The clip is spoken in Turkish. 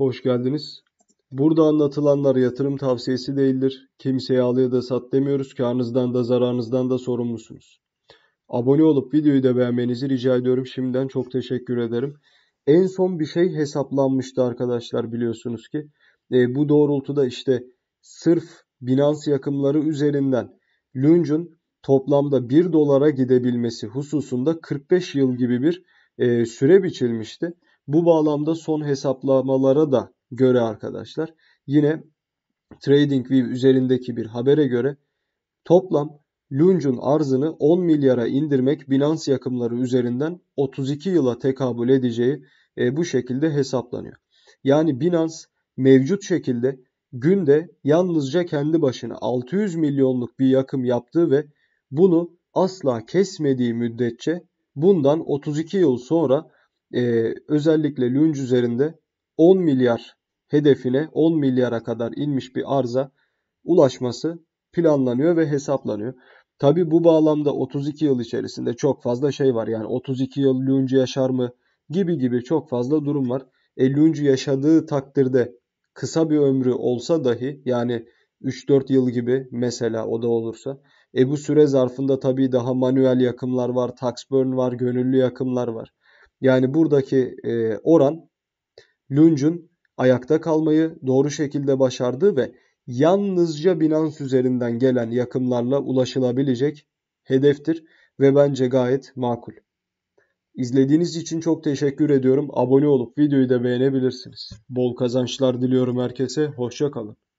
Hoş geldiniz. Burada anlatılanlar yatırım tavsiyesi değildir. Kimseye al ya da sat demiyoruz. Karnınızdan da zararınızdan da sorumlusunuz. Abone olup videoyu da beğenmenizi rica ediyorum. Şimdiden çok teşekkür ederim. En son bir şey hesaplanmıştı arkadaşlar biliyorsunuz ki. E, bu doğrultuda işte sırf Binance yakımları üzerinden Lunge'un toplamda 1 dolara gidebilmesi hususunda 45 yıl gibi bir e, süre biçilmişti. Bu bağlamda son hesaplamalara da göre arkadaşlar yine TradingView üzerindeki bir habere göre toplam Lunge'un arzını 10 milyara indirmek Binance yakımları üzerinden 32 yıla tekabül edeceği e, bu şekilde hesaplanıyor. Yani Binance mevcut şekilde günde yalnızca kendi başına 600 milyonluk bir yakım yaptığı ve bunu asla kesmediği müddetçe bundan 32 yıl sonra e, özellikle Lunge üzerinde 10 milyar hedefine 10 milyara kadar inmiş bir arza ulaşması planlanıyor ve hesaplanıyor. Tabi bu bağlamda 32 yıl içerisinde çok fazla şey var. Yani 32 yıl Lunge yaşar mı gibi gibi çok fazla durum var. E Lunge yaşadığı takdirde kısa bir ömrü olsa dahi yani 3-4 yıl gibi mesela o da olursa. E bu süre zarfında tabi daha manuel yakımlar var, tax burn var, gönüllü yakımlar var. Yani buradaki e, oran Lunge'un ayakta kalmayı doğru şekilde başardığı ve yalnızca Binance üzerinden gelen yakımlarla ulaşılabilecek hedeftir ve bence gayet makul. İzlediğiniz için çok teşekkür ediyorum. Abone olup videoyu da beğenebilirsiniz. Bol kazançlar diliyorum herkese. Hoşça kalın.